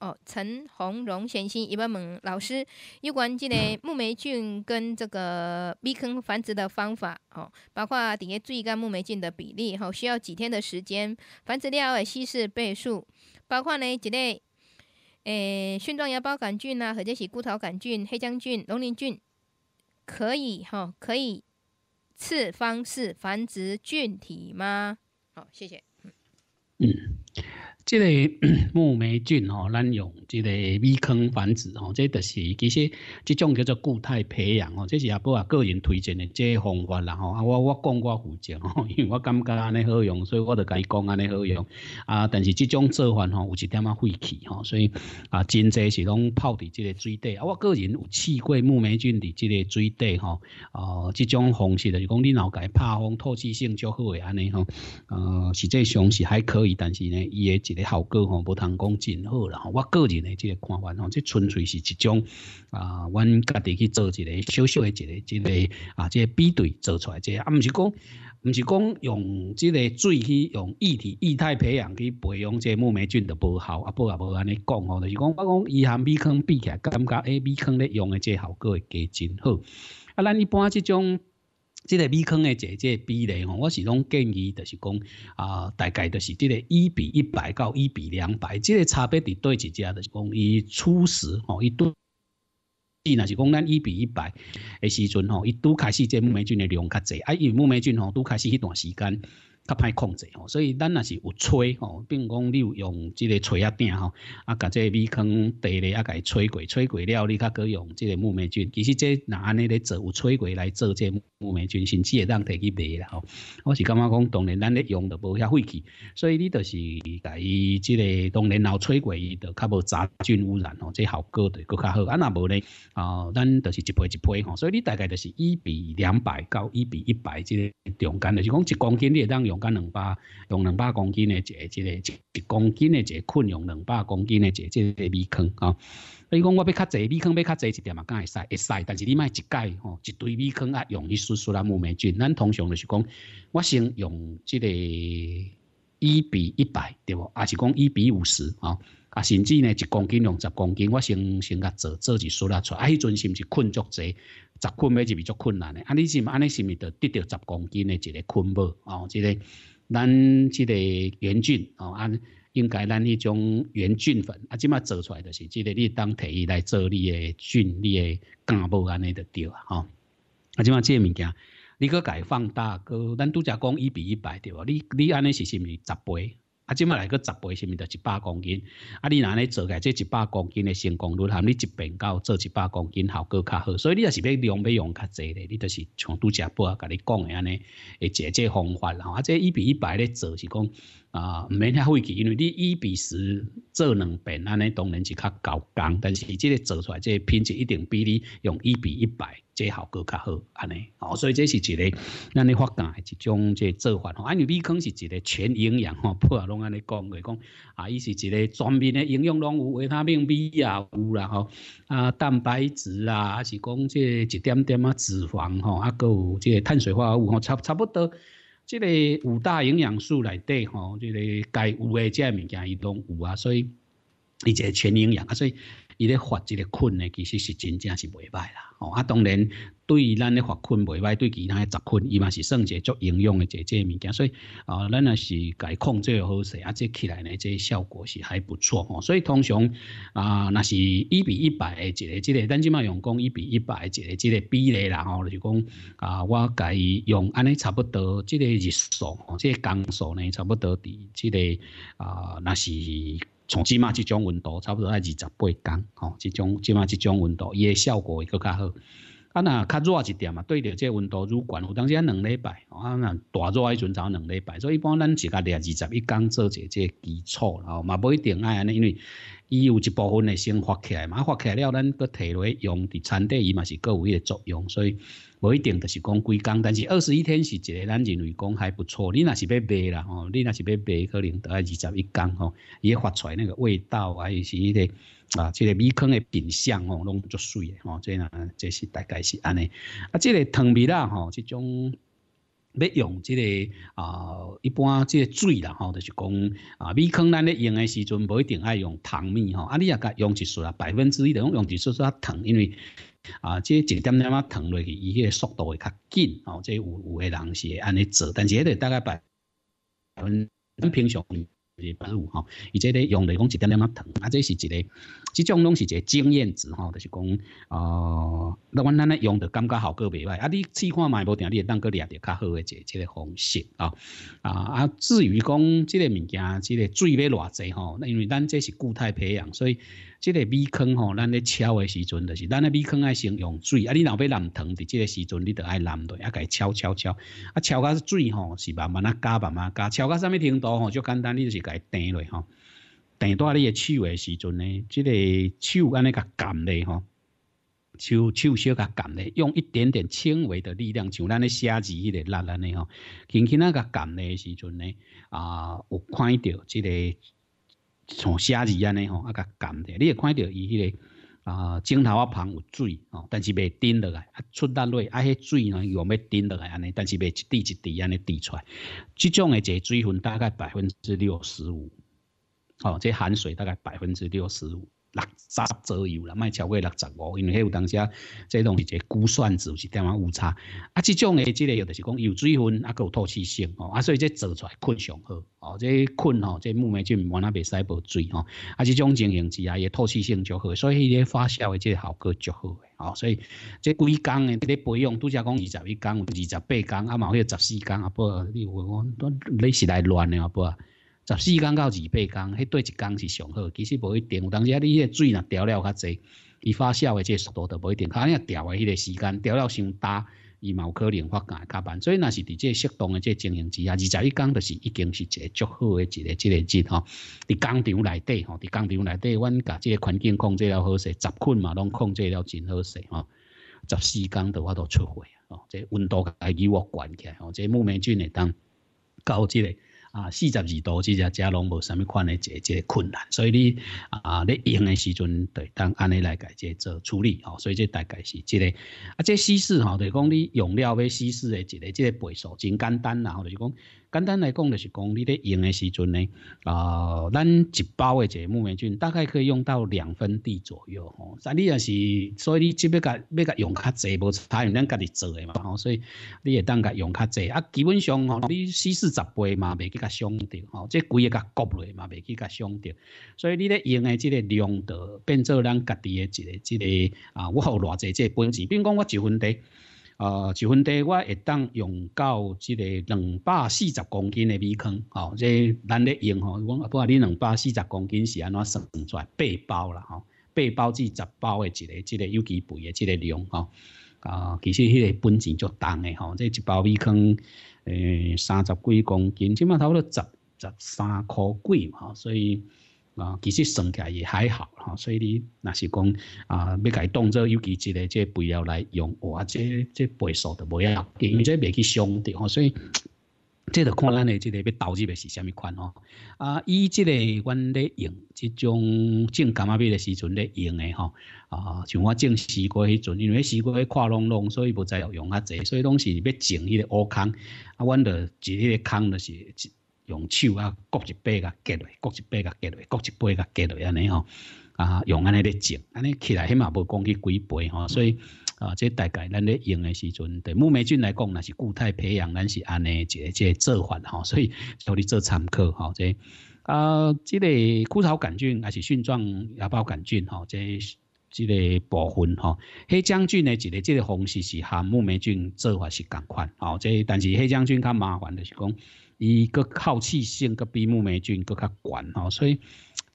哦，陈红荣先生一般问老师有关这个木霉菌跟这个避坑繁殖的方法哦，包括底下注意干木霉菌的比例哈，需要几天的时间，繁殖料的稀释倍数，包括呢几类，诶，蕈状芽孢杆菌呐，或者是菇头杆菌、黑僵菌、龙鳞菌，可以哈，可以次方式繁殖菌体吗？好，谢谢，嗯。即个木霉菌吼，咱用即个微坑繁殖吼，这就是其实即种叫做固态培养吼，这是阿波啊个人推荐的这方法啦吼。啊，我我讲我负责吼，因为我感觉安尼好用，所以我就甲伊讲安尼好用。啊，但是即种做法吼，有一点啊废气吼，所以啊真济是拢泡伫即个水底。啊，我个人有试过木霉菌伫即个水底吼，哦，即种方式就是讲你然后甲伊拍风透气性较好诶安尼吼，呃，实际上是还可以，但是呢，伊诶。效果吼，无通讲真好啦我个人的即个看法吼，即纯粹是一种啊，阮家己去做一个小小的一个一个啊，即个比对做出来即啊，唔是讲唔是讲用即个水去用液体液态培养去培养即木霉菌就不好，啊不也无安尼讲吼，就是讲我讲伊含米坑比起来，感觉诶米坑咧用嘅即效果会加真好。啊，咱一般即种。即个米糠诶，这即比例吼，我是拢建议，就是讲啊，大概就是即个一比一百到一比两百，即个差别伫对一家，就是讲伊初始吼，伊都，伊那是讲咱一比一百诶时阵吼，伊都开始即木霉菌诶量较侪，啊，伊木霉菌吼都开始一段时间。较歹控制吼，所以咱若是有吹吼，并讲你有用即个吹啊柄吼，啊，甲即个米糠地咧啊，甲伊吹过吹过了，你较可用即个木霉菌。其实这安尼咧做，有吹过来做这木霉菌，甚至会当摕去卖啦吼。我是感觉讲，当然咱咧用就无遐废气，所以你就是伊即个当然，然后吹过伊就较无杂菌污染吼，这效果著佫较好。啊，若无咧，啊，咱就是一批一批吼，所以你大概就是一比两百到一比一百即个中间著是讲一公斤你当用。甲两百用两百公斤的，一个一个一公斤的，一个困用两百公斤的，一个这个米坑啊。所以讲，我要较侪米坑，要较侪一点嘛，敢会使？会使，但是你卖一盖吼，一堆米坑啊，用一输输啦木霉菌，咱通常就是讲，我先用这个一比一百，对不？还是讲一比五十啊？啊，甚至呢，一公斤、用十公斤，我先先甲做做一输啊出。啊，迄阵是毋是困足侪？十斤尾是唔足困难的，啊！你是是安尼是唔得滴到十公斤的一个困宝哦，一个咱即个原菌哦，按应该咱迄种原菌粉啊，即马做出来就是，即个你当提议来做你的菌，你的干部安尼就对啊！吼，啊！即马这物件，你佮改放大，佮咱都只讲一比一百对无？你你安尼是唔是十倍？啊，即卖来个十倍，是毋是就一百公斤。啊，你安尼做个这一百公斤的成功率，含你一平膏做一百公斤效果较好。所以你若是要量，要用较侪咧，你就是拄杜家波甲你讲的安尼，诶，解决方法啦。啊，这一比一百咧做是讲。啊，唔免遐费气，因为你一比十做两遍，安尼当然是较高工，但是即个做出来，即品质一定比你用一比一百，即效果较好，安尼，哦，所以这是一个，让你发展系一种即做法，因为米糠是一个全营养，嗬，铺下拢安尼讲嘅，讲啊，伊是一个全面的营养，拢有维他命 B 啊，有啦，吼，啊蛋白质啊，还是讲即一点点啊脂肪，吼，啊，佢有即碳水化合物，差差不多。即个五大营养素内底吼，即个该有诶即个物件伊拢有啊，所以伊即全营养啊，所以。伊咧发即个菌呢，其实是真正是袂歹啦，吼啊！当然，对咱咧发菌袂歹，对其他诶杂菌，伊嘛是算一个足营养诶一个物件，所以啊，咱若是解控制好势啊，即起来呢，即效果是还不错吼。所以通常啊，那是一比一百诶一个即个，咱即卖用讲一比一百诶一个即个比例啦，吼，就讲啊，我介用安尼差不多，即个日数，即个工数呢，差不多伫即个啊，那是。从即码即种温度，差不多爱二十八天，吼，即种即码即种温度，伊个效果会更较好。啊，那较热一点嘛，对着这温度愈悬，有当时啊两礼拜，啊那大热爱阵走两礼拜，所以一般咱是甲廿二十一天做一下这基础啦，吼，嘛不一定爱安尼，因为。伊有一部分诶先发起来嘛，发起来了咱提落去用伫产地伊嘛是有伊诶作用，所以无一定就是讲几工，但是二十一天是一个咱认为讲还不错。你若是要卖啦吼，你若是要卖，可能得二十一工吼，伊发出来那个味道还有是迄个啊，即个米糠诶品相吼拢足水诶吼，即呐，即是大概是安尼。啊，即个糖蜜啦吼，即种。要用这个啊，一般这个水啦吼，就是讲啊，米糠咱咧用的时阵，不一定爱用糖米吼，啊，你也加用一勺啊，百分之一的用一少少糖，因为啊，这一点点啊糖落去，伊个速度会较紧吼，这有有的人是会安尼做，但是迄个大概百百分平常。就是白雾吼，而且咧用着讲一点点啊糖，啊这是一个，即种拢是一个经验值吼，就是讲，哦，那阮们呢用着感觉效果袂歹，啊你试看卖无定，你会当个掠着较好诶一个个方式啊啊啊，至于讲即个物件，即个水要偌济吼，那因为咱这是固态培养，所以。即个米坑吼，咱咧敲的时阵，就是咱咧米坑爱先用水，啊，你若要淋藤的这个时阵，你得爱淋落，啊，该敲敲敲，啊，敲到水吼，是慢慢啊加，慢慢加，敲到啥物程度吼，就简单，你就是该垫落吼，垫到你的手的时阵呢，这个手安尼较干嘞吼，手手小较干嘞，用一点点轻微的力量，像咱咧写字迄个力安尼吼，轻轻那个干嘞时阵咧，啊，有看到这个。像虾子安尼吼，啊，甲干的，你会看到伊迄个啊，镜头啊旁有水哦，但是未滴落来，啊，出淡落，啊，迄水呢，用要滴落来安尼，但是未一滴一滴安尼滴出来。即种的个水分大概百分之六十五，哦，即含水大概百分之六十五。六十左右啦，卖超过六十五，因为迄有当时啊，这东西一估算值是点仔误差。啊，这种诶，这个又是讲有水分，啊，佮有透气性吼，啊，所以这做出来困上好。哦，这困吼，这木棉菌无那袂使无水吼，啊，这种情形之下诶透气性就好，所以伊个发酵诶，这效果就好。哦，所以这几缸诶，咧培养拄则讲二十一缸、二十八缸，啊，冇要十四缸啊，不，你话讲，你是来乱诶啊，不？十四缸到二八缸，迄对一缸是上好，其实无一定。有当时啊，你迄水若调了较济，伊发酵的这速度都无一定。啊，你若调的迄个时间调了伤大，伊嘛有可能发干加班。所以那是伫这适当的这情形之下，二十一缸就是已经是一个足好的一个质个值吼。伫工厂内底吼，伫工厂内底，阮甲即个环境控制了好势，杂菌嘛拢控制了真好势吼。十四缸的话都出货哦，即温度个伊我管起来哦，即木霉菌的当搞即个。啊，四十二度，即只遮拢无啥物款的解个困难，所以你啊，你用的时阵，对，当安尼来解决做处理吼，所以这大概是这个啊，这稀释吼，就是讲你用料要稀释的一个，这个倍数真简单啦，就是讲。简单来讲，就是讲你咧用的时阵呢，啊，咱一包的这个木霉菌大概可以用到两分地左右吼。啊，你也是，所以你只要甲要甲用较济，无采用咱家己做诶嘛吼，所以你也当甲用较济。啊，基本上吼，你四四十杯嘛未去甲伤着吼，即几个甲割落嘛未去甲伤着。所以你咧用的这个量度，变做咱家己诶一个一个啊，我有偌济即本钱。比如讲，我一分地。啊，一份地我一当用到即个两百四十公斤的米糠，吼，即咱咧用吼。我啊，阿婆你两百四十公斤是安怎算出来？八包啦，吼，八包即十包的即个即个有机肥的即个量，吼啊，其实迄个本钱足重的吼，即一包米糠，诶，三十几公斤，起码差不多十十三块几嘛，所以。啊，其实算起来也还好，哈，所以你那是讲啊，要改动做尤其一个即係不要来用，哇，这即即背数就唔要，因為即唔係去傷到，所以即得要看咱嘅即个要投資的是什么款哦。啊，以即个阮咧用即种種柑仔的时阵咧用的哈，啊，像我种西瓜迄阵，因为西瓜跨隆隆，所以不知要用啊多，所以拢是要整迄个乌坑，啊，阮哋一个坑就是。用手啊，各一背啊，隔落，各一背啊，隔落，各一背啊，隔落，安尼吼，啊，用安尼咧整，安尼起来起码无讲去几倍吼，所以啊，即大概咱咧用诶时阵，对木霉菌来讲，那是固态培养，咱是安尼一个个做法吼，所以，互你做参考吼，即啊，即个枯草杆菌还是链状芽孢杆菌吼，即即个部分吼，黑将军呢，一个这个方式是和木霉菌做法是同款吼，即但是黑将军较麻烦，就是讲。伊个好气性个比木霉菌搁较悬吼，所以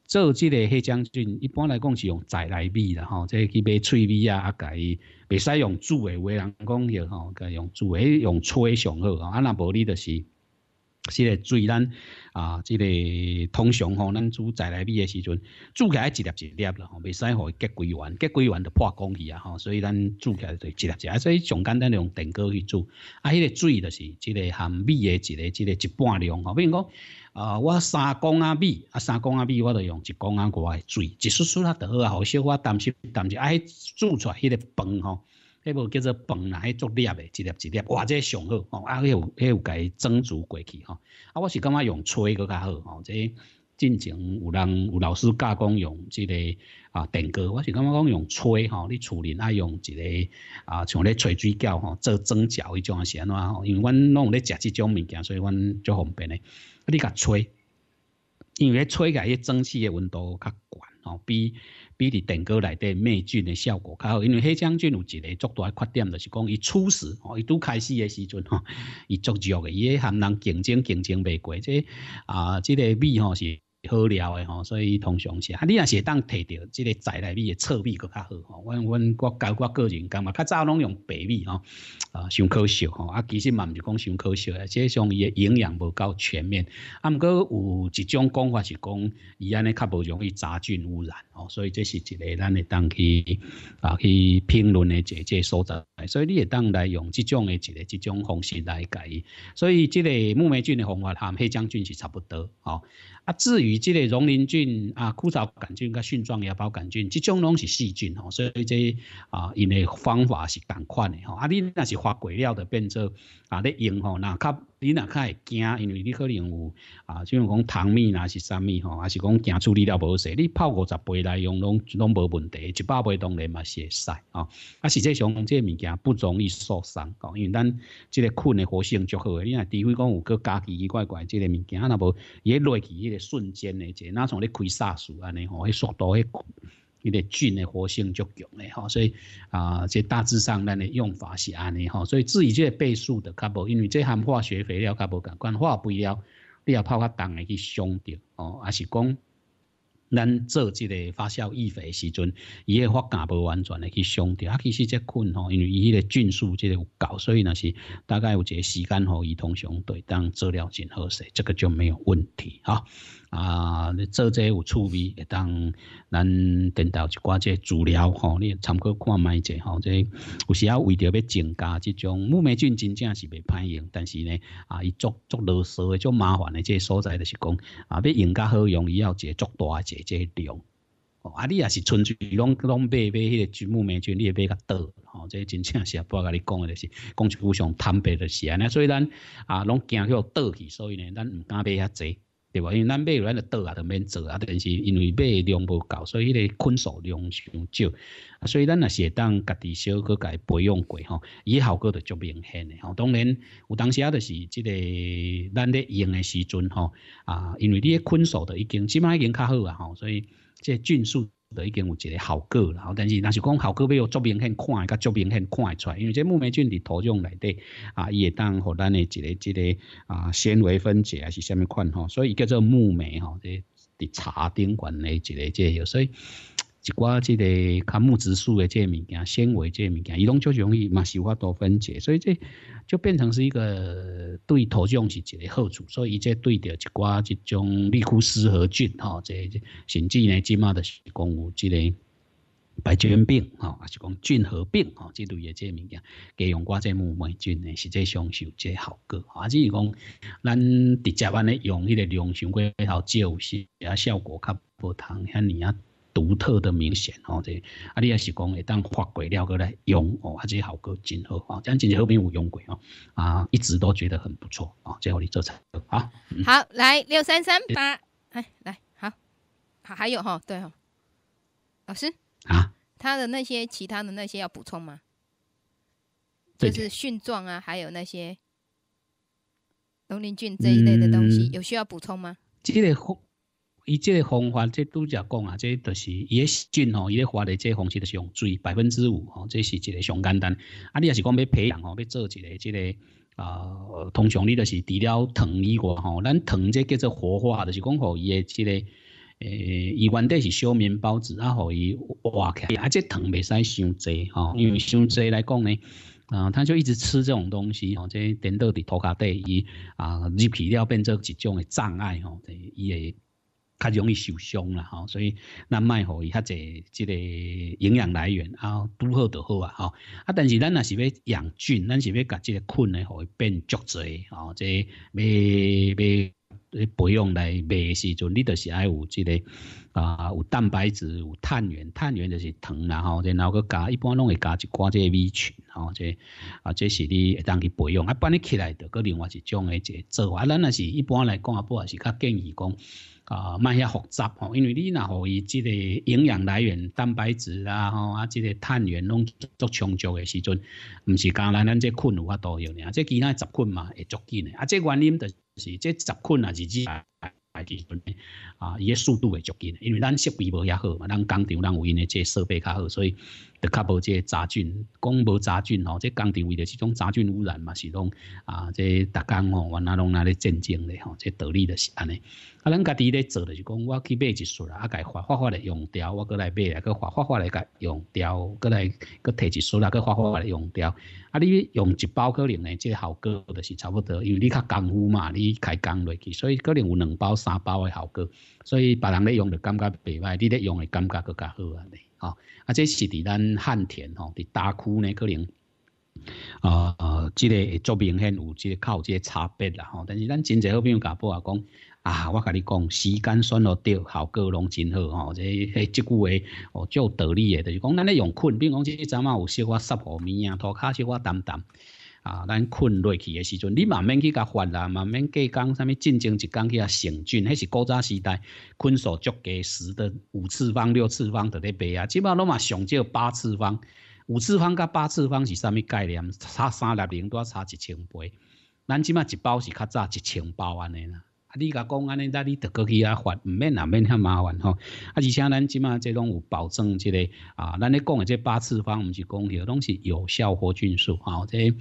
做即个黑将军，一般来讲是用材来米啦吼，即去买吹米啊，啊家伊袂使用煮诶，为人讲许吼，改用煮诶，用吹上好吼，啊那无你就是。是个水咱啊，即个通常吼，咱煮自来米诶时阵，煮起来一粒一粒啦，吼，未使互结龟丸，结龟丸就破工去啊，吼，所以咱煮起来就一粒一粒，所以上简单用电锅去做。啊，迄个水就是即个含米诶一个即个一半量吼，比如讲，呃，我三公啊米，啊三公啊米，我就用一公啊外诶水，一丝丝啊就好啊，吼，小可担心担心。啊，煮出来迄个饭吼。迄无叫做饭啦，迄做粒诶，一粒一粒，哇，这上好哦！啊，迄有迄有，家蒸煮过去吼。啊，我是感觉用炊佫较好吼。即，进前有人有老师教讲用即个啊电锅，我是感觉讲用炊吼，你厝里爱用一个啊，像咧炊水饺吼，做蒸饺迄种是安怎吼，因为阮拢有咧食即种物件，所以阮足方便啊，你甲炊，因为咧炊起来，伊蒸汽诶温度较悬吼，比。比伫点过内底灭菌的效果较好，因为黑将军有一个足大缺点，就是讲伊初始哦，伊拄开始嘅时阵吼，伊足弱嘅，伊也含人竞争，竞争袂过，即啊，即个味吼是。好料诶吼，所以通常是啊，你若是当摕到即个材内面诶臭味搁较好吼。阮阮国交我个人感觉较早拢用白米吼，啊，伤可惜吼啊，其实嘛毋是讲伤可惜，而且上伊诶营养无够全面。啊，毋过有一种讲法是讲伊安尼较无容易杂菌污染吼，所以这是一个咱会当去啊去评论诶一个所在。所以你会当来用即种诶一个即种方式来解。所以即个木霉菌诶方法和黑将菌是差不多吼。啊，至于这个溶磷菌、啊枯草杆菌、个蕈状芽孢杆菌，这种拢是细菌吼，所以这啊，用为方法是同款的吼。啊，你那是发过料的，变做啊你用吼，那较。你若较会惊，因为你可能有啊，像讲糖味那是啥物吼，还是讲惊处理了无好势。你泡五十杯内容拢拢无问题，一百杯当然嘛是会使啊。啊，实际上这物件不容易受伤，因为咱这个菌的活性足好。你若除非讲有个奇奇怪怪这个物件，那无也落去迄个瞬间的，就那像咧开砂树安尼吼，迄速度迄。伊的菌的活性足强嘞吼，所以啊，这大致上咱的用法是安尼吼，所以至于这倍数的，较无，因为这含化学肥料较无共，款，化肥料，你要泡较重的去伤掉哦，还是讲咱做这个发酵育肥时阵，伊个发酵不完全的去伤掉，啊，其实这菌吼，因为伊个菌数这个有够，所以那是大概有一个时间吼，伊同相对当做了真好势，这个就没有问题哈。啊，你做这有趣味，会当咱顶到一寡这治疗吼，你参考看卖者吼，这有时啊为着要增加这种木霉菌，真正是袂歹用，但是呢，啊，伊足足啰嗦诶，足麻烦诶，这所在就是讲啊，要用较好用，伊要一个足大一个量。啊，你也是纯粹拢拢买买迄个菌木霉菌，你会买较多吼，这真正是不甲你讲诶就是，讲一互相坦白就是安尼，所以咱啊拢惊许倒去，所以呢，咱唔敢买遐侪。对吧？因为咱买有那个倒啊，都免做啊。但是因为买量无够，所以迄个菌数量上少，所以咱也会当家己小可家培养过吼，伊效果就足明显诶吼，当然有当时啊，就是即个咱咧用的时阵吼啊，因为你个菌数都已经起码已经较好啊，吼，所以即菌数。都已经有一个效果啦，但是若是讲效果，要作面显看，甲作面看会出，因为这木霉菌伫土壤内底，啊，伊会当互咱的一个、一个啊纤维分解还是什么款吼，所以叫做木霉吼，伫茶丁菌的一个即个，所以一寡即个看木质素的即个物件、纤维即个物件，伊拢就容易嘛消化多分解，所以这。就变成是一个对土壤是一个好处，所以即对着一寡这种库斯和菌吼，即甚至呢，即嘛的是讲有即个白菌病吼，也是讲菌合并吼，即类个即物件，加用挂即木霉菌呢，实际享受即效果，只是讲咱直接安尼用迄个凉性过头药是啊，效果较无通遐尼啊。独特的明显哦，这啊，你也是讲会当发掘了过来用哦，啊这些效果真好啊，这样子是后面有用过哦，啊一直都觉得很不错啊，最后你做成好，好来六三三八，哎来好，好还有哈，对哈，老师啊，他的那些其他的那些要补充吗？就是训状啊，还有那些龙鳞菌这一类的东西，有需要补充吗？这个。伊即个方法，即都只讲啊，即都是伊个菌吼，伊个发的即方式就是用水百分之五吼，即是一个上简单。啊，你也是讲要培养吼，要做一个即个啊，通常你就是除了糖以外吼，咱糖即叫做活化，就是讲吼伊个即个诶，伊原底是小面包子啊，互伊活起来，啊，这糖袂使伤侪吼，因为伤侪来讲呢，啊，他就一直吃这种东西吼，即颠倒伫涂骹底伊啊入去了，变做一种的障碍吼，伊会较容易受伤啦，吼，所以咱卖互伊较济即个营养来源，啊，拄好就好啊，吼。啊，但是咱若是要养菌，咱是要把即个菌呢，互伊变足侪吼，即要要培养来卖养时阵，你就是爱有即个啊，有蛋白质，有碳源，碳源就是糖啦，吼，然后佮一般拢会加一寡即个米曲。吼，即啊，即是会当去培养，啊，般你起来就佮另外一种个即做啊，咱也是一般来讲啊，不也是较建议讲。啊卖较复杂吼因为你若互伊即个营养来源蛋白质啊吼啊即个碳源拢足充足诶时阵毋是甲咱咱即个菌有法度用俩即其他诶杂菌嘛会足紧诶啊即原因着是即个杂菌也是即啊啊啊即啊伊诶速度会足紧诶因为咱设备无遐好嘛咱工厂咱有因诶这设备较好所以就较无即杂菌，讲无杂菌吼，即工地为着是种杂菌污染嘛，是拢啊，即逐工吼，原来拢拿咧战争的吼，即道理就是安尼。啊，咱家己咧做著是讲，我去买一束啦，啊，改发发发咧用掉，我过来买来个发发发来甲用掉，过来个摕一束啦，来发发发来用掉。啊，你用一包可能诶，即效果就是差不多，因为你较功夫嘛，你开工落去，所以可能有两包、三包诶效果。所以别人咧用著感觉袂歹，你咧用诶感觉佫较好安尼。啊，这是伫咱汉田吼，伫大区呢，可能啊，即个做明显有即个考，即个差别啦吼。但是咱真济好朋友甲报啊讲啊，我甲你讲，时间选落对，效果拢真好吼。即即句话，哦，就道理诶，就是讲咱咧用困，如讲即阵啊有小可湿毫米啊，涂骹小可澹澹。啊，咱困落去的时阵，你嘛免去甲发啊，嘛免计讲啥物进争，一讲去啊，成军，迄是古早时代，困所足计十的五次方、六次方在咧爬啊，即摆拢嘛上少八次方，五次方甲八次方是啥物概念？差三粒零都要差一千倍，咱即摆一包是较早一千包安尼啦。你甲讲安尼，那你得过去啊发，唔免啊免遐麻烦吼。啊，而且咱即马即拢有保证，即个啊，咱咧讲诶，即八次方，毋是讲有东西有效活菌素吼，即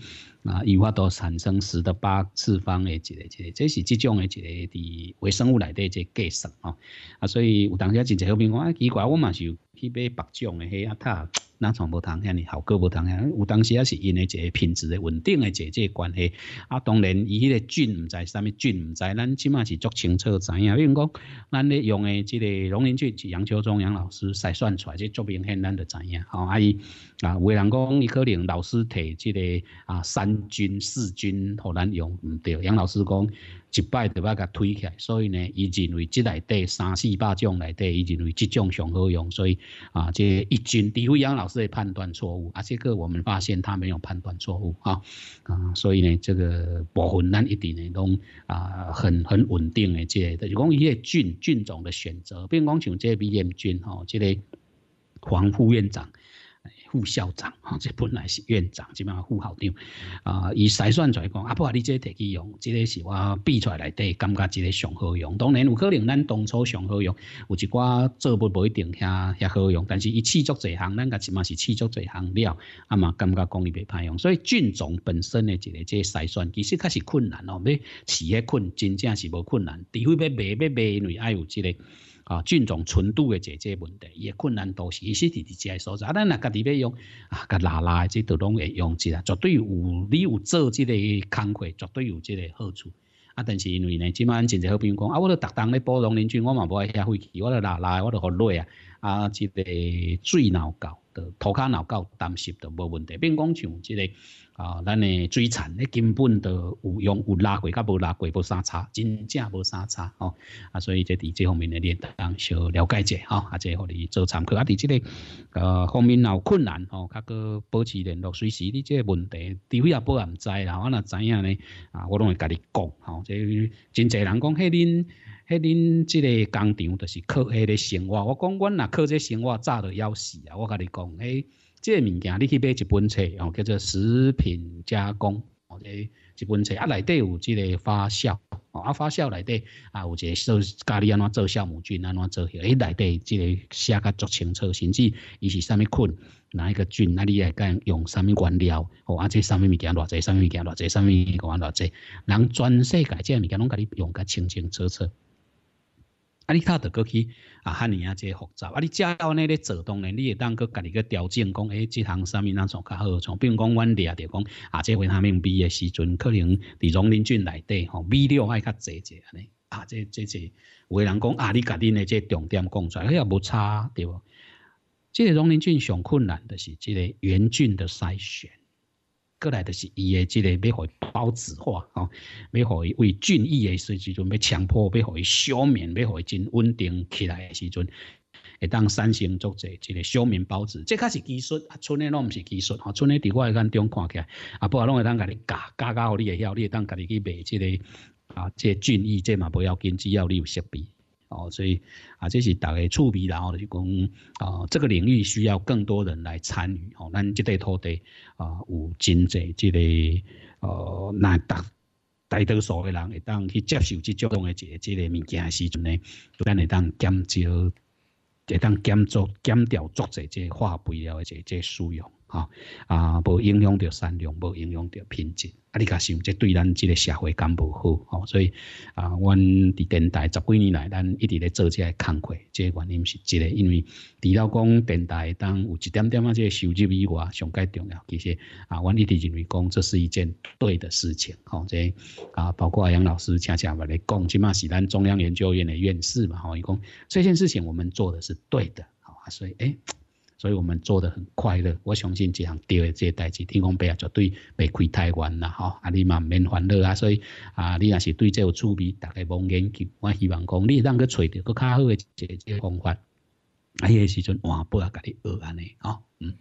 啊，伊发都产生十的八次方诶，即个即个，这是即种诶，即个伫微生物内底即计算吼。啊，所以有当时真侪好朋友讲，啊，奇怪，我嘛是去买白种诶，遐啊他。那传播不同样，好，各不同样。有当时也是因为这个品质的稳定，的这这关系。啊，当然，伊迄个菌唔知啥物菌，唔知，咱起码是足清楚知影。比如讲，咱咧用的这个农林菌是杨秋忠杨老师筛算出来，这足明显，咱就知影。哦，啊伊啊，有人讲伊可能老师摕这个啊三菌四菌互咱用唔对，杨老师讲。一摆就把甲推起来，所以呢，伊认为即内底三四百种内底，伊认为即种上好用，所以啊，这一军李辉阳老师的判断错误，啊，这个我们发现他没有判断错误啊，啊，所以呢，这个部分咱一定呢，拢啊很很稳定的这個，就是讲伊个菌菌种的选择，并讲像这個 B M 菌吼，即、哦个黄副院长。副校长，吼，这本来是院长，即嘛副校长，啊，伊筛选出来讲，啊，不话你这摕去用，即个是我比出来底，感觉即个上好用。当然，有可能咱当初上好用，有一寡做不不一定遐遐好用，但是伊试足侪项，咱家即码是试足这项了，啊嘛，感觉讲伊袂歹用。所以菌种本身的一个即筛选，其实确实困难哦。要企业困，真正是无困难，除非要卖要卖，因为爱有这个。啊，菌种纯度的解决问题，伊嘅困难都是，伊实伫伫即个所在，啊，咱若家己要用啊，甲拉拉即都拢会用之啦，绝对有你有做即个工课，绝对有即个好处。啊，但是因为呢，即卖真侪好朋友讲，啊，我都逐登咧包容邻居，我嘛无爱遐废气，我都拉拉我都好累啊，啊，即个最难够。的头壳脑够，担心的无问题，并讲像即个啊，咱诶水产你根本都有用有拉过，甲无拉过无相差，真正无相差吼。啊，所以即伫即方面诶，你当小了解者吼，啊，即互你做参考。啊，伫即个呃方面若有困难吼，甲哥保持联络，随时你即个问题，除非啊，保安知啦，我若知影咧，啊，我拢会甲你讲吼。即真侪人讲，嘿恁。迄恁即个工厂著是靠迄个生活。我讲，阮若靠即生活，早著要死啊！我甲你讲，哎，即个物件你去买一本册哦，叫做《食品加工》哦，即一本册啊，内底有即个发酵哦，啊，发酵内底啊，有一个做，家你安怎做酵母菌，安怎做？迄内底即个写较足清楚，甚至伊是啥物菌，哪一个菌，哪你来讲用啥物原料？哦，即个啥物物件，偌济啥物物件，偌济啥物件偌济。人全世界即个物件拢甲你用甲清清楚楚。你睇到过去啊，汉年啊，即复杂啊！你只要呢咧做动呢，你会当佮你个调整讲，哎，即行上面哪从较好从？比如讲，阮掠着讲啊，即维他命 B 的时阵，可能伫农林菌内底吼，B 料爱较济者安尼啊！即即即，有人讲啊，你家己的即重点讲出来，佮伊也无差，对不？即农林菌上困难的是即个菌菌的筛选。过来就是伊的这个要伊包子化哦，要伊为俊逸的时阵要强迫要伊消灭要伊真稳定起来的时阵，会当三星做这这个消灭包子，这较是技术，啊，村诶拢毋是技术哦，村诶伫我眼中看起来，啊，不啊，拢会当甲你教教教互你会晓，你会当甲你去卖这个啊，这俊逸这嘛不要紧，只要你有设备。哦，所以啊，这是大家触笔，然后就讲啊，这个领域需要更多人来参与。吼，咱即个土地啊，有经济，即个呃，那大大多数的人会当去接受这种诶一个即个物件时阵呢，咱会当减少，会当减足减掉、足者即化肥料的这个个、使用。啊，无影响到善良，无影响到品质，啊！你家想，这对咱这个社会敢无好。吼，所以啊，阮伫电台十几年来，咱一直咧做这个工作，这个原因是这个，因为除了讲电台当有一点点啊，这个收入以外，上该重要，其实啊，阮一直认为讲，这是一件对的事情。吼，这啊，包括杨老师恰恰来讲，起码是咱中央研究院的院士嘛，吼，一共，所以这件事情我们做的是对的。好，所以哎。所以我们做的很快乐，我相信这样对的这些代志，天空白也绝对袂亏太冤啦，吼！啊你嘛免烦恼啊，所以啊，你也是对这有趣味，打开望研究，我希望讲你能够找到个较好的这这方法，啊，迄个时阵换不要家你学安尼，吼，嗯。